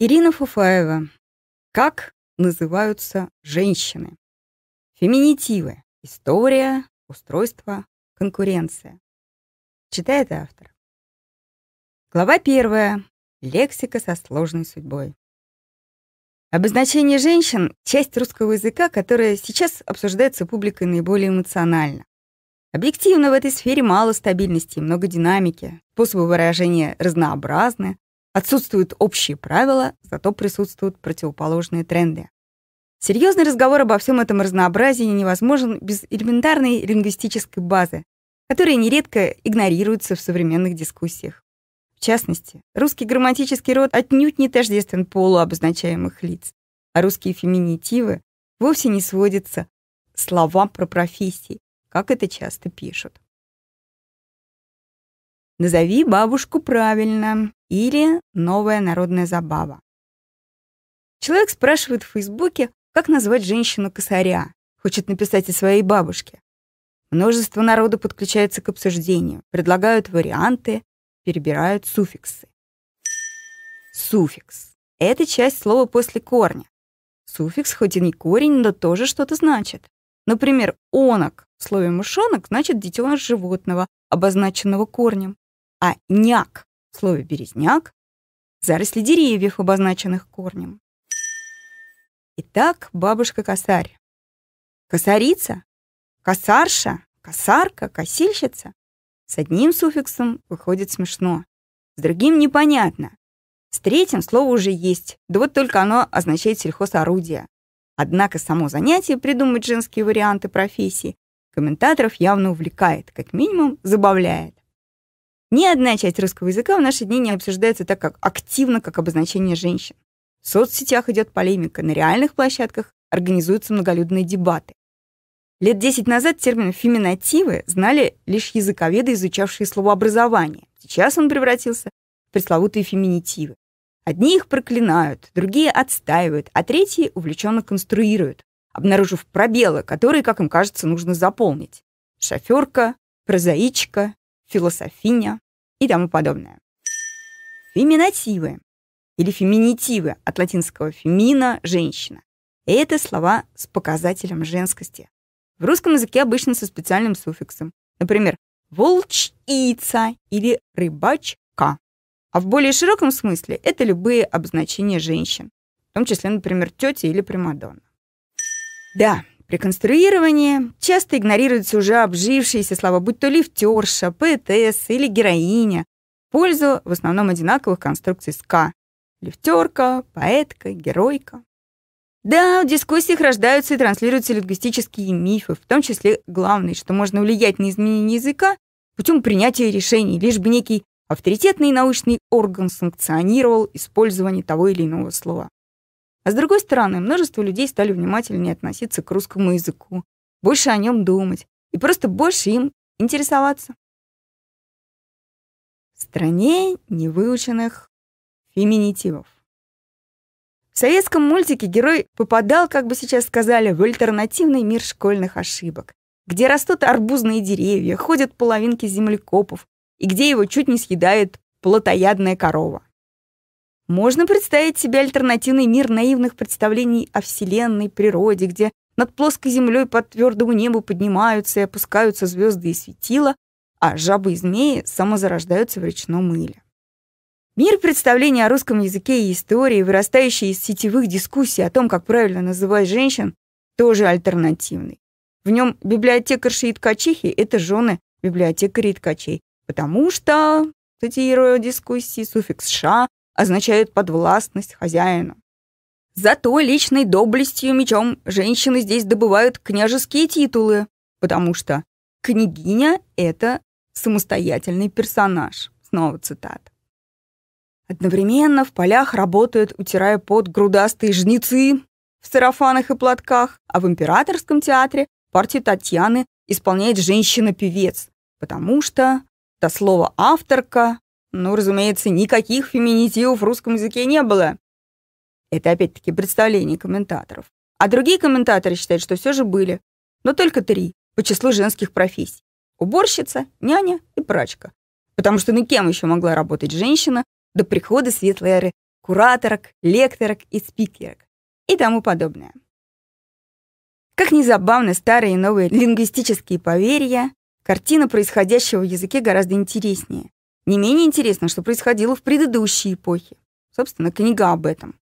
Ирина Фуфаева. Как называются женщины? Феминитивы. История, устройство, конкуренция. Читает автор. Глава первая. Лексика со сложной судьбой. Обозначение женщин — часть русского языка, которая сейчас обсуждается публикой наиболее эмоционально. Объективно в этой сфере мало стабильности и много динамики, способы выражения разнообразны, Отсутствуют общие правила, зато присутствуют противоположные тренды. Серьезный разговор обо всем этом разнообразии невозможен без элементарной лингвистической базы, которая нередко игнорируется в современных дискуссиях. В частности, русский грамматический род отнюдь не тождествен полу обозначаемых лиц, а русские феминитивы вовсе не сводятся к словам про профессии, как это часто пишут. Назови бабушку правильно или новая народная забава. Человек спрашивает в Фейсбуке, как назвать женщину-косаря, хочет написать о своей бабушке. Множество народу подключается к обсуждению, предлагают варианты, перебирают суффиксы. Суффикс — это часть слова после корня. Суффикс хоть и не корень, но тоже что-то значит. Например, «онок» в слове «мышонок» значит детёныш животного, обозначенного корнем, а «няк» слове «березняк» заросли деревьев, обозначенных корнем. Итак, бабушка-косарь. Косарица, косарша, косарка, косильщица. С одним суффиксом выходит смешно, с другим непонятно. С третьим слово уже есть, да вот только оно означает сельхозорудие. Однако само занятие придумать женские варианты профессии комментаторов явно увлекает, как минимум забавляет. Ни одна часть русского языка в наши дни не обсуждается так как активно, как обозначение женщин. В соцсетях идет полемика, на реальных площадках организуются многолюдные дебаты. Лет 10 назад термин «феминативы» знали лишь языковеды, изучавшие словообразование. Сейчас он превратился в пресловутые феминитивы. Одни их проклинают, другие отстаивают, а третьи увлеченно конструируют, обнаружив пробелы, которые, как им кажется, нужно заполнить. Шоферка, прозаичка, философиня и тому подобное. Феминативы или феминитивы от латинского «фемина» – «женщина». Это слова с показателем женскости. В русском языке обычно со специальным суффиксом. Например, волчица или рыбачка. А в более широком смысле это любые обозначения женщин, в том числе, например, тетя или примадонна. Да, при часто игнорируются уже обжившиеся слова, будь то лифтерша, ПТС или героиня, в пользу в основном одинаковых конструкций СК. Лифтерка, поэтка, геройка. Да, в дискуссиях рождаются и транслируются лингвистические мифы, в том числе главный, что можно влиять на изменение языка путем принятия решений, лишь бы некий авторитетный научный орган санкционировал использование того или иного слова. А с другой стороны, множество людей стали внимательнее относиться к русскому языку, больше о нем думать и просто больше им интересоваться. В стране невыученных феминитивов. В советском мультике герой попадал, как бы сейчас сказали, в альтернативный мир школьных ошибок, где растут арбузные деревья, ходят половинки землекопов и где его чуть не съедает плотоядная корова. Можно представить себе альтернативный мир наивных представлений о Вселенной, природе, где над плоской землей по твердому небу поднимаются и опускаются звезды и светила, а жабы и змеи самозарождаются в речном мыле. Мир представлений о русском языке и истории, вырастающий из сетевых дискуссий о том, как правильно называть женщин, тоже альтернативный. В нем библиотекарши и ткачихи — это жены библиотекарей и ткачей, потому что, цитируя дискуссии, суффикс «ша» означают подвластность хозяина. Зато личной доблестью мечом женщины здесь добывают княжеские титулы, потому что княгиня — это самостоятельный персонаж. Снова цитат. Одновременно в полях работают, утирая под грудастые жнецы в сарафанах и платках, а в императорском театре партию Татьяны исполняет женщина-певец, потому что, до слова авторка, ну, разумеется, никаких феминитивов в русском языке не было. Это опять-таки представление комментаторов. А другие комментаторы считают, что все же были. Но только три по числу женских профессий. Уборщица, няня и прачка. Потому что ну кем еще могла работать женщина до прихода светлой эры кураторок, лекторок и спикерок и тому подобное. Как ни забавны старые и новые лингвистические поверья, картина происходящего в языке гораздо интереснее. Не менее интересно, что происходило в предыдущей эпохе. Собственно, книга об этом.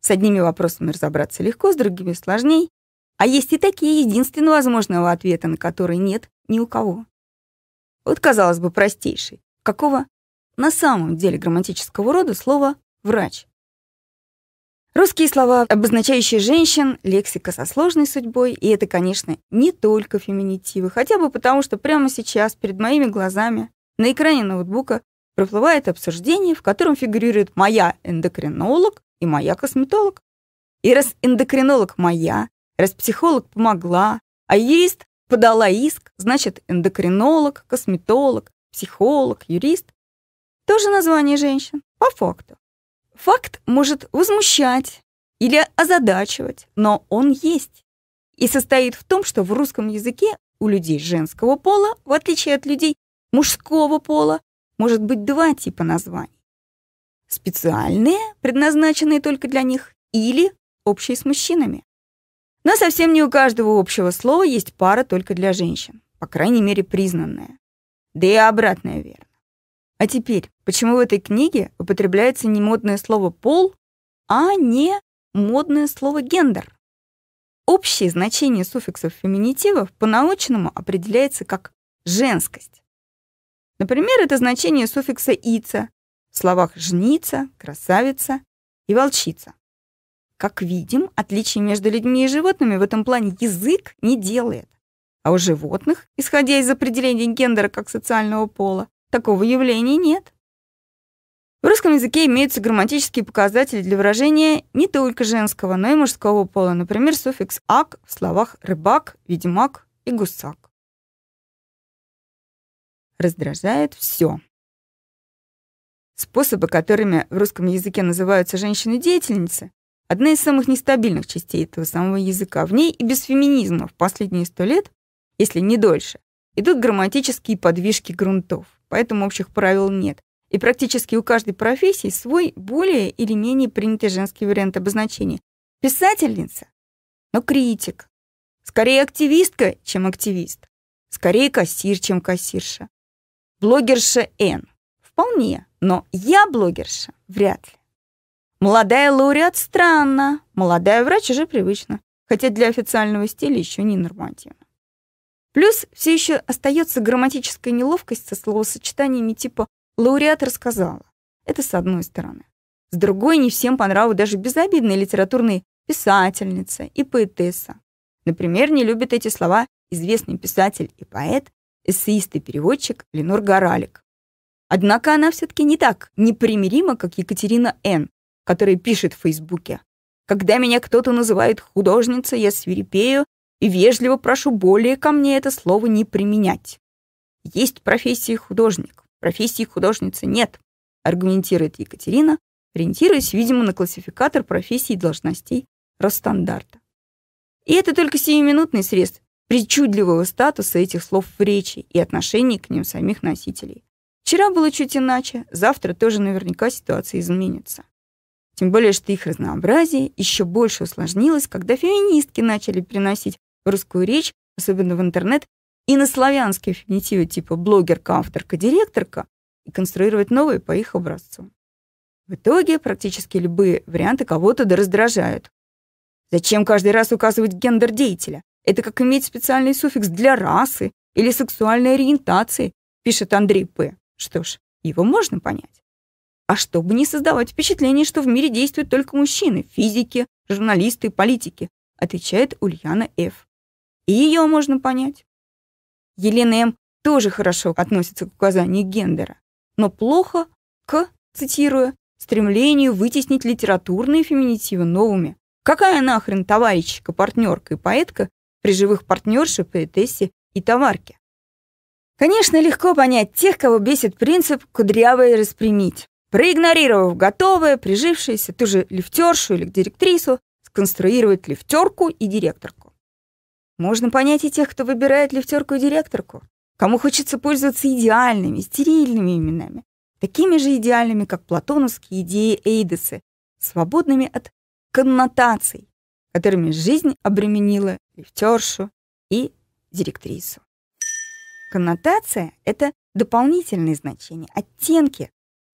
С одними вопросами разобраться легко, с другими сложней. А есть и такие, единственно возможного ответа, на который нет ни у кого. Вот, казалось бы, простейший. Какого на самом деле грамматического рода слово «врач»? Русские слова, обозначающие женщин, лексика со сложной судьбой, и это, конечно, не только феминитивы, хотя бы потому, что прямо сейчас перед моими глазами на экране ноутбука проплывает обсуждение, в котором фигурирует моя эндокринолог и моя косметолог. И раз эндокринолог моя, раз психолог помогла, а юрист подала иск, значит, эндокринолог, косметолог, психолог, юрист — тоже название женщин, по факту. Факт может возмущать или озадачивать, но он есть. И состоит в том, что в русском языке у людей женского пола, в отличие от людей мужского пола, может быть два типа названий. Специальные, предназначенные только для них, или общие с мужчинами. Но совсем не у каждого общего слова есть пара только для женщин, по крайней мере признанная. Да и обратное верно. А теперь, почему в этой книге употребляется не модное слово «пол», а не модное слово «гендер»? Общее значение суффиксов феминитивов по-научному определяется как «женскость». Например, это значение суффикса «ица» в словах «жница», «красавица» и «волчица». Как видим, отличий между людьми и животными в этом плане язык не делает. А у животных, исходя из определения гендера как социального пола, такого явления нет. В русском языке имеются грамматические показатели для выражения не только женского, но и мужского пола, например, суффикс «ак» в словах «рыбак», «ведьмак» и «гусак» раздражает все. Способы, которыми в русском языке называются женщины-деятельницы, одна из самых нестабильных частей этого самого языка. В ней и без феминизма в последние сто лет, если не дольше, идут грамматические подвижки грунтов, поэтому общих правил нет. И практически у каждой профессии свой более или менее принятый женский вариант обозначения. Писательница, но критик. Скорее активистка, чем активист. Скорее кассир, чем кассирша. Блогерша Н. Вполне, но я блогерша вряд ли. Молодая лауреат странно, молодая врач уже привычно, хотя для официального стиля еще не нормативно. Плюс все еще остается грамматическая неловкость со словосочетаниями типа «лауреат рассказала». Это с одной стороны. С другой не всем понравилась даже безобидные литературные писательница и поэтесса. Например, не любят эти слова известный писатель и поэт эссеист и переводчик Ленор Горалик. Однако она все-таки не так непримирима, как Екатерина Н., которая пишет в Фейсбуке. «Когда меня кто-то называет художницей, я свирепею и вежливо прошу более ко мне это слово не применять. Есть профессия художник, профессии художницы нет», аргументирует Екатерина, ориентируясь, видимо, на классификатор профессий и должностей Росстандарта. И это только сиюминутный срез, причудливого статуса этих слов в речи и отношений к ним самих носителей. Вчера было чуть иначе, завтра тоже наверняка ситуация изменится. Тем более, что их разнообразие еще больше усложнилось, когда феминистки начали приносить в русскую речь, особенно в интернет, и на славянские феминитивы типа блогерка, авторка, директорка, и конструировать новые по их образцу. В итоге практически любые варианты кого-то раздражают. Зачем каждый раз указывать гендер деятеля? Это как иметь специальный суффикс для расы или сексуальной ориентации, пишет Андрей П. Что ж, его можно понять. А чтобы не создавать впечатление, что в мире действуют только мужчины, физики, журналисты, политики, отвечает Ульяна Ф. И ее можно понять. Елена М. тоже хорошо относится к указанию гендера, но плохо к, цитируя, стремлению вытеснить литературные феминитивы новыми. Какая нахрен товарищка, партнерка и поэтка, при живых партнерше, поэтессе и товарке. Конечно, легко понять тех, кого бесит принцип «кудрявое распрямить». Проигнорировав готовое, прижившееся, ту же лифтершу или директрису, сконструировать лифтерку и директорку. Можно понять и тех, кто выбирает лифтерку и директорку, кому хочется пользоваться идеальными, стерильными именами, такими же идеальными, как платоновские идеи Эйдесы, свободными от коннотаций, которыми жизнь обременила лифтершу и директрису. Коннотация — это дополнительные значения, оттенки,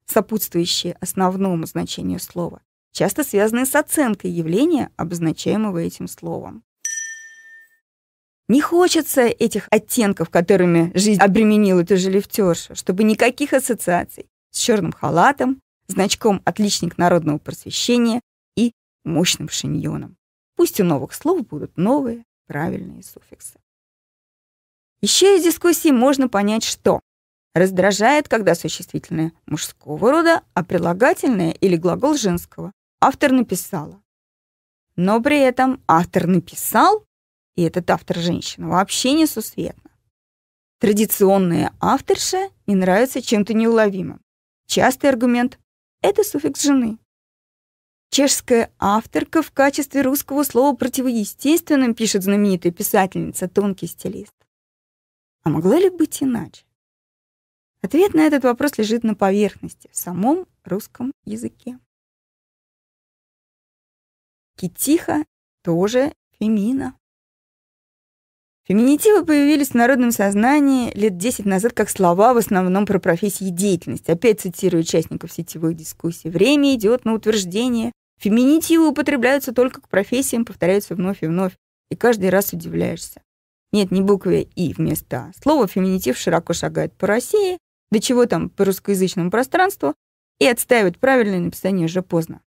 сопутствующие основному значению слова, часто связанные с оценкой явления, обозначаемого этим словом. Не хочется этих оттенков, которыми жизнь обременила эту же лифтершу, чтобы никаких ассоциаций с черным халатом, значком «Отличник народного просвещения» и мощным шиньоном. Пусть у новых слов будут новые правильные суффиксы. Еще из дискуссии можно понять, что раздражает, когда существительное мужского рода, а прилагательное или глагол женского. Автор написала. Но при этом автор написал, и этот автор женщина вообще несусветно. Традиционные авторша не нравится чем-то неуловимым. Частый аргумент — это суффикс жены. Чешская авторка в качестве русского слова противоестественным пишет знаменитая писательница, тонкий стилист. А могло ли быть иначе? Ответ на этот вопрос лежит на поверхности, в самом русском языке. Китиха тоже фемина. Феминитивы появились в народном сознании лет 10 назад как слова в основном про профессии и деятельность. Опять цитирую участников сетевой дискуссии. Время идет на утверждение Феминитивы употребляются только к профессиям, повторяются вновь и вновь, и каждый раз удивляешься. Нет, не букве «и» вместо «а». Слово «феминитив» широко шагает по России, до чего там по русскоязычному пространству, и отстаивает правильное написание уже поздно.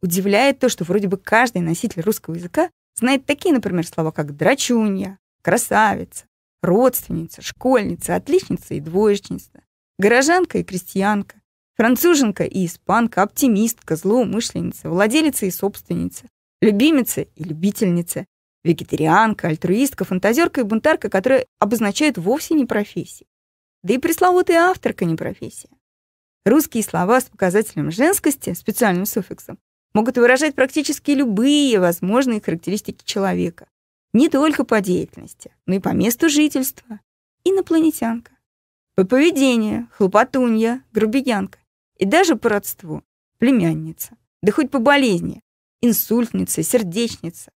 Удивляет то, что вроде бы каждый носитель русского языка знает такие, например, слова, как «драчунья», «красавица», «родственница», «школьница», «отличница» и «двоечница», «горожанка» и «крестьянка», француженка и испанка, оптимистка, злоумышленница, владелица и собственница, любимица и любительница, вегетарианка, альтруистка, фантазерка и бунтарка, которые обозначают вовсе не профессии. Да и пресловутая авторка не профессия. Русские слова с показателем женскости, специальным суффиксом, могут выражать практически любые возможные характеристики человека. Не только по деятельности, но и по месту жительства. Инопланетянка. По поведению – хлопотунья, грубиянка. И даже по родству. Племянница. Да хоть по болезни. Инсультница, сердечница.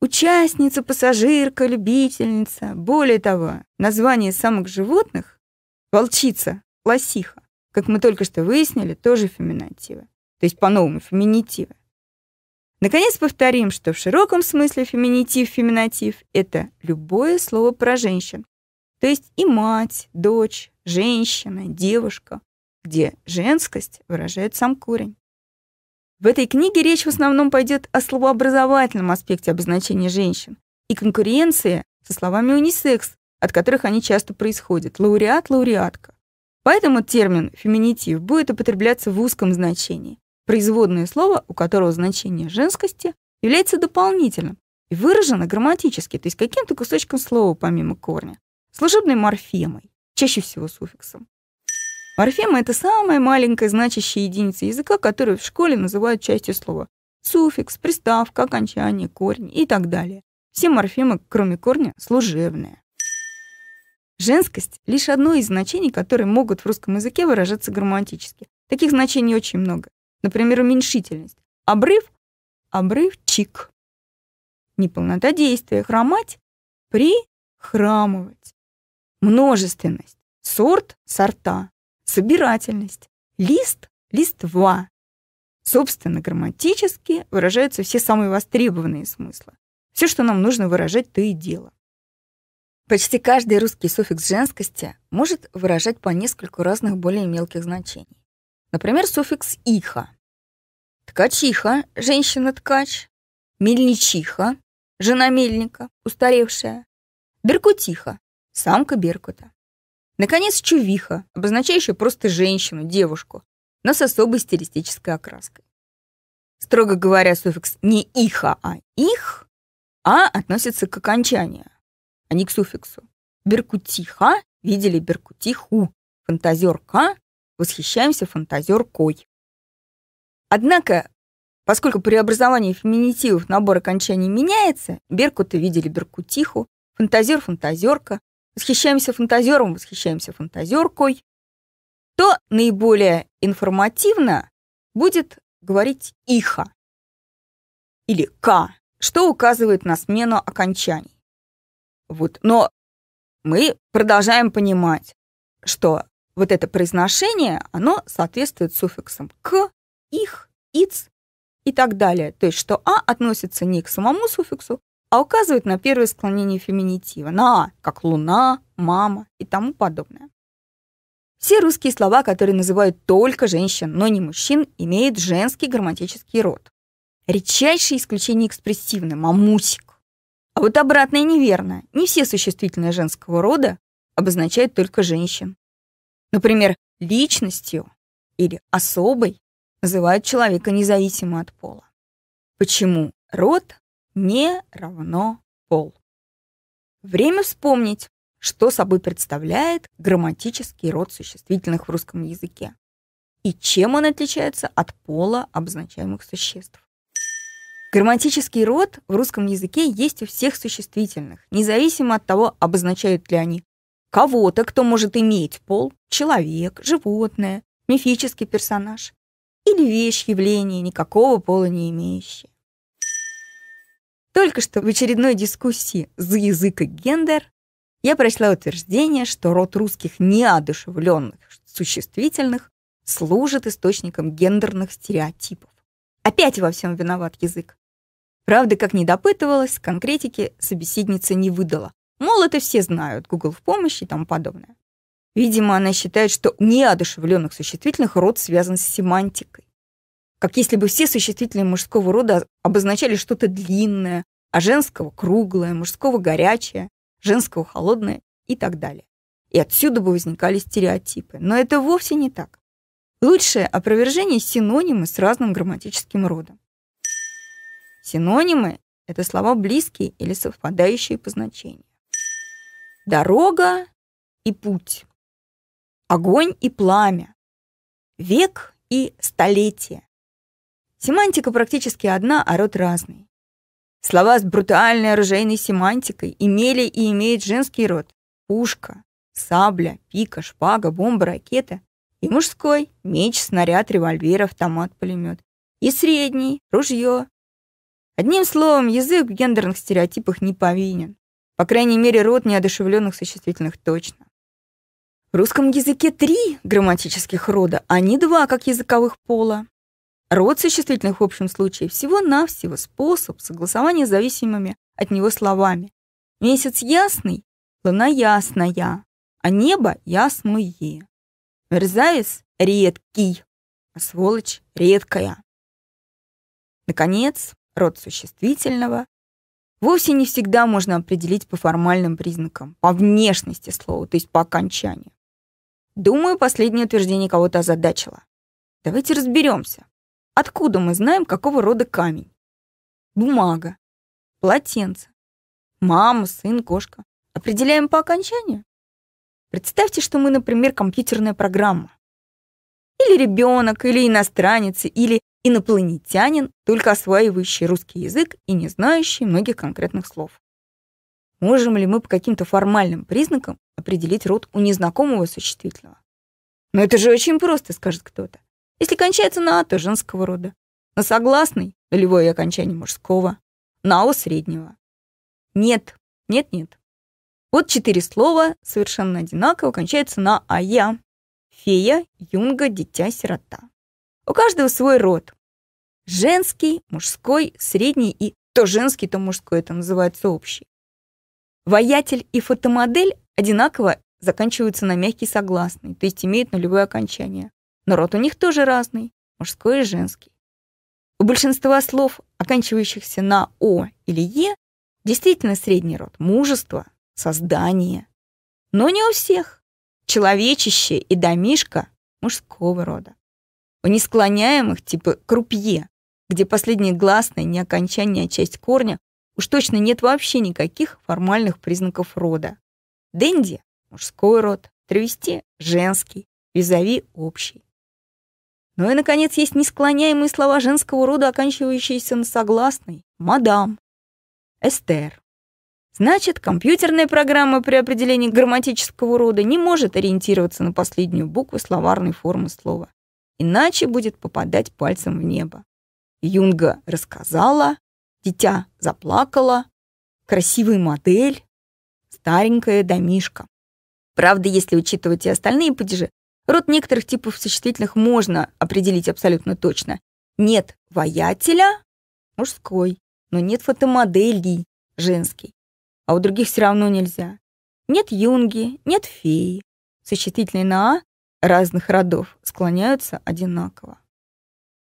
Участница, пассажирка, любительница. Более того, название самых животных — волчица, лосиха, как мы только что выяснили, тоже феминативы. То есть по-новому феминитивы. Наконец повторим, что в широком смысле феминитив, феминатив — это любое слово про женщин. То есть и мать, дочь, женщина, девушка, где женскость выражает сам корень. В этой книге речь в основном пойдет о словообразовательном аспекте обозначения женщин и конкуренции со словами унисекс, от которых они часто происходят, лауреат-лауреатка. Поэтому термин «феминитив» будет употребляться в узком значении. Производное слово, у которого значение женскости, является дополнительным и выражено грамматически, то есть каким-то кусочком слова помимо корня, служебной морфемой, чаще всего суффиксом. Морфема — это самая маленькая значащая единица языка, которую в школе называют частью слова. Суффикс, приставка, окончание, корень и так далее. Все морфемы, кроме корня, служебные. Женскость — лишь одно из значений, которые могут в русском языке выражаться грамматически. Таких значений очень много. Например, уменьшительность. Обрыв — обрывчик. Неполнота действия. Хромать — прихрамывать. Множественность. Сорт — сорта собирательность. Лист, листва. Собственно, грамматически выражаются все самые востребованные смыслы. Все, что нам нужно выражать, то и дело. Почти каждый русский суффикс женскости может выражать по нескольку разных более мелких значений. Например, суффикс «иха». Ткачиха – женщина-ткач. Мельничиха – жена мельника, устаревшая. Беркутиха – самка беркута. Наконец, чувиха, обозначающая просто женщину, девушку, но с особой стилистической окраской. Строго говоря, суффикс не «иха», а «их», а относится к окончанию, а не к суффиксу. Беркутиха видели беркутиху, фантазерка, восхищаемся фантазеркой. Однако, поскольку при образовании феминитивов набор окончаний меняется, беркута видели беркутиху, фантазер – фантазерка, восхищаемся фантазером, восхищаемся фантазеркой, то наиболее информативно будет говорить «иха» или «ка», что указывает на смену окончаний. Вот. Но мы продолжаем понимать, что вот это произношение, оно соответствует суффиксам «к», «их», «иц» и так далее. То есть, что «а» относится не к самому суффиксу, а указывают на первое склонение феминитива, на «а», как «луна», «мама» и тому подобное. Все русские слова, которые называют только женщин, но не мужчин, имеют женский грамматический род. Редчайшее исключение экспрессивны – мамусик. А вот обратное неверно. Не все существительные женского рода обозначают только женщин. Например, личностью или особой называют человека независимо от пола. Почему род не равно пол. Время вспомнить, что собой представляет грамматический род существительных в русском языке и чем он отличается от пола обозначаемых существ. Грамматический род в русском языке есть у всех существительных, независимо от того, обозначают ли они кого-то, кто может иметь пол, человек, животное, мифический персонаж или вещь, явление, никакого пола не имеющее. Только что в очередной дискуссии за язык и гендер я прочла утверждение, что род русских неодушевленных существительных служит источником гендерных стереотипов. Опять во всем виноват язык. Правда, как не допытывалась, конкретики собеседница не выдала. Мол, это все знают, Google в помощи и тому подобное. Видимо, она считает, что неодушевленных существительных род связан с семантикой как если бы все существительные мужского рода обозначали что-то длинное, а женского — круглое, мужского — горячее, женского — холодное и так далее. И отсюда бы возникали стереотипы. Но это вовсе не так. Лучшее опровержение — синонимы с разным грамматическим родом. Синонимы — это слова близкие или совпадающие по значению. Дорога и путь. Огонь и пламя. Век и столетие. Семантика практически одна, а род разный. Слова с брутальной оружейной семантикой имели и имеют женский род. Пушка, сабля, пика, шпага, бомба, ракета. И мужской – меч, снаряд, револьвер, автомат, пулемет. И средний – ружье. Одним словом, язык в гендерных стереотипах не повинен. По крайней мере, род неодушевленных существительных точно. В русском языке три грамматических рода, а не два, как языковых пола. Род существительных в общем случае всего-навсего способ согласования с зависимыми от него словами. Месяц ясный, луна ясная, а небо ясное. Мерзавец редкий, а сволочь редкая. Наконец, род существительного вовсе не всегда можно определить по формальным признакам, по внешности слова, то есть по окончанию. Думаю, последнее утверждение кого-то озадачило. Давайте разберемся, Откуда мы знаем, какого рода камень? Бумага, полотенце, мама, сын, кошка. Определяем по окончанию? Представьте, что мы, например, компьютерная программа. Или ребенок, или иностранец, или инопланетянин, только осваивающий русский язык и не знающий многих конкретных слов. Можем ли мы по каким-то формальным признакам определить род у незнакомого существительного? Но это же очень просто, скажет кто-то. Если кончается на «а», то женского рода. На согласный — нулевое окончание мужского. На «о» — среднего. Нет, нет-нет. Вот четыре слова совершенно одинаково кончаются на «а я». Фея, юнга, дитя, сирота. У каждого свой род. Женский, мужской, средний и то женский, то мужской, это называется общий. Воятель и фотомодель одинаково заканчиваются на мягкий согласный, то есть имеют нулевое окончание. Но род у них тоже разный, мужской и женский. У большинства слов, оканчивающихся на «о» или «е», действительно средний род — мужество, создание. Но не у всех. Человечище и домишко мужского рода. У несклоняемых, типа крупье, где последнее гласное, не окончание, а часть корня, уж точно нет вообще никаких формальных признаков рода. Дэнди мужской род, травести — женский, визави — общий. Ну и, наконец, есть несклоняемые слова женского рода, оканчивающиеся на согласный. Мадам. Эстер. Значит, компьютерная программа при определении грамматического рода не может ориентироваться на последнюю букву словарной формы слова. Иначе будет попадать пальцем в небо. Юнга рассказала, дитя заплакала, Красивый модель, старенькая домишка. Правда, если учитывать и остальные падежи, Род некоторых типов сочетательных можно определить абсолютно точно. Нет воятеля – мужской, но нет фотомоделей – женский. А у других все равно нельзя. Нет юнги, нет феи. Сочетательные на «а» разных родов склоняются одинаково.